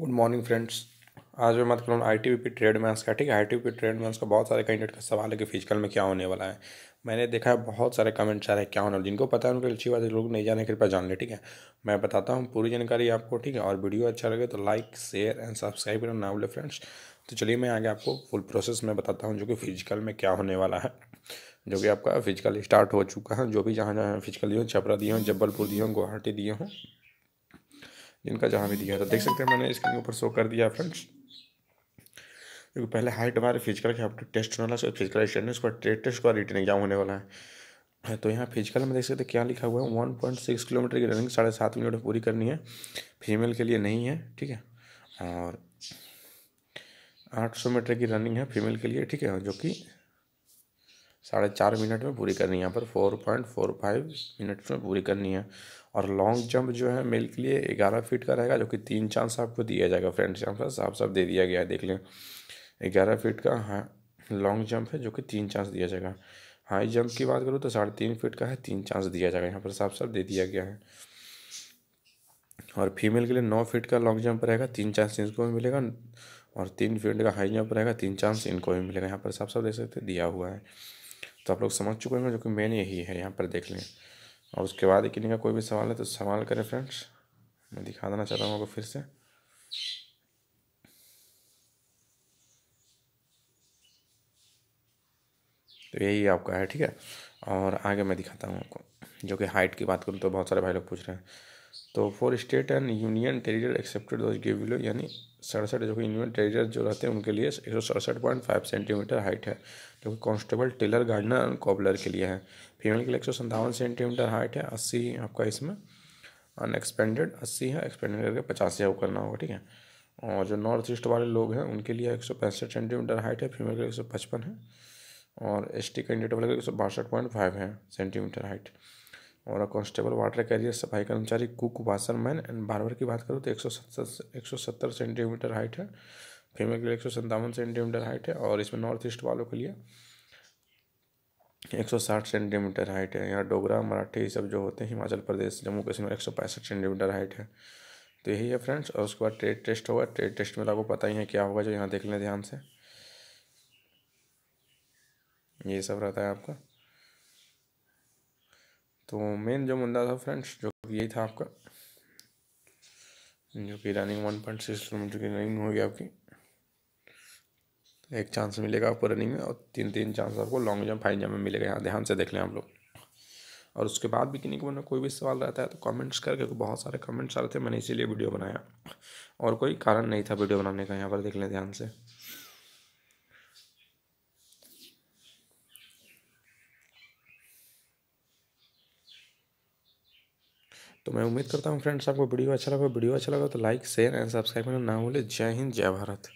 good morning friends आज मैं बात कर रहा हूँ आई टी पी ट्रेड मैं का ठीक है आई टी पी ट्रेड मैं का बहुत सारे कैंडिडेट का सवाल है कि फिजिकल में क्या होने वाला है मैंने देखा है बहुत सारे कमेंट्स आ रहे हैं क्या होने जिनको पता है उनके अच्छी बात है लोग नहीं जाने कृपया जान ले ठीक है मैं बताता हूँ पूरी जानकारी आपको ठीक है और वीडियो अच्छा लगे तो लाइक शेयर एंड सब्सक्राइब करना ना बोले फ्रेंड्स तो चलिए मैं आगे आपको फुल प्रोसेस में बताता हूँ जो कि फिजिकल में क्या होने वाला है जो कि आपका फिजिकल स्टार्ट हो चुका है जो भी जहाँ जहाँ फिजिकल दिए हों छपरा दिए हों जबलपुर दिए हों गुवाहाटी दिए हों जिनका जहाँ भी दिया था देख सकते हैं मैंने इसके ऊपर शो कर दिया फ्रेंड्स देखो पहले हाइट हमारे फिजिकल के टेस्ट होने वाला है फिजिकल स्टैंडर्ड उसका टेस्ट का रिटर्न एग्जाम होने वाला है तो यहाँ फिजिकल में देख सकते क्या लिखा हुआ है वन पॉइंट सिक्स किलोमीटर की रनिंग साढ़े सात मिनट में पूरी करनी है फीमेल के लिए नहीं है ठीक है और आठ सौ मीटर की रनिंग है फीमेल के लिए ठीक है जो कि साढ़े चार मिनट में पूरी करनी है यहाँ पर four point four five minutes में पूरी करनी है और लॉन्ग जंप जो है मेल के लिए ग्यारह फीट का रहेगा जो कि तीन चांस आपको दिया जाएगा फ्रेंड्स यहाँ पर साफ साफ दे दिया गया है देख लें ग्यारह फीट का हाँ लॉन्ग जंप है जो कि तीन चांस दिया जाएगा हाई जंप की बात करूँ तो साढ़े तीन फीट का है तीन चांस दिया जाएगा यहाँ पर साफ साफ दे दिया गया है और फीमेल के लिए नौ फीट का लॉन्ग जंप रहेगा तीन चांस इनको भी मिलेगा और तीन फीट का हाई जंप रहेगा तीन चांस इनको भी मिलेगा यहाँ पर साफ साफ देख सकते दिया हुआ है तो आप लोग समझ चुके होंगे जो कि मेन यही है यहाँ पर देख लें और उसके बाद एक का कोई भी सवाल है तो सवाल करें फ्रेंड्स मैं दिखा देना चाहता हूँ आपको फिर से तो यही आपका है ठीक है और आगे मैं दिखाता हूँ आपको जो कि हाइट की बात करूँ तो बहुत सारे भाई लोग पूछ रहे हैं तो for state and union territory excepted those give below यानी सड़सठ जो कि यूनियन टेरिटर जो रहते हैं उनके लिए एक सौ सड़सठ पॉइंट फाइव सेंटीमीटर हाइट है जो कि constable tailor gardener and cobbler के लिए है फीमेल के लिए एक सौ सत्तावन सेंटीमीटर हाइट है अस्सी आपका इसमें अनएक्सपेंडेड अस्सी है एक्सपेंडेड करके पचासी आपको करना होगा ठीक है और जो नॉर्थ ईस्ट वाले लोग हैं उनके लिए एक सौ पैंसठ सेंटीमीटर हाइट है फीमेल के लिए एक सौ पचपन है और एस टी कैंडिडेट वाले एक सौ बासठ पॉइंट फाइव है सेंटीमीटर हाइट और कांस्टेबल वाटर कैरियर सफाई कर्मचारी cook washerman and barber की बात करूँ तो एक सौ सत्तर एक सौ सत्तर सेंटीमीटर हाइट है फीमेल के लिए एक सौ सत्तावन सेंटीमीटर हाइट है और इसमें नॉर्थ ईस्ट वालों के लिए एक सौ साठ सेंटीमीटर हाइट है यहाँ डोगरा मराठी ये सब जो होते हैं हिमाचल प्रदेश जम्मू कश्मीर एक सौ पैंसठ सेंटीमीटर हाइट है तो यही है फ्रेंड्स और उसके बाद ट्रेड टेस्ट होगा ट्रेड टेस्ट में आपको पता ही है क्या होगा जो यहाँ देख लें ध्यान से ये सब रहता है आपका तो मेन जो मुद्दा था फ्रेंड्स जो यही था आपका जो कि running one point six kilometre की रनिंग होगी आपकी एक चांस मिलेगा आपको रनिंग में और तीन तीन चांस आपको लॉन्ग जंप हाई जंप में मिलेगा यहाँ ध्यान से देख लें आप लोग और उसके बाद भी किन्हीं को कोई भी सवाल रहता है तो कमेंट्स करके बहुत सारे कमेंट्स आ रहे थे मैंने इसीलिए वीडियो बनाया और कोई कारण नहीं था वीडियो बनाने का यहाँ पर देख लें ध्यान से तो मैं उम्मीद करता हूँ फ्रेंड्स आपको वीडियो अच्छा लगा वीडियो अच्छा लगा तो लाइक शेयर एंड सब्सक्राइब करना ना भूलें जय हिंद जय भारत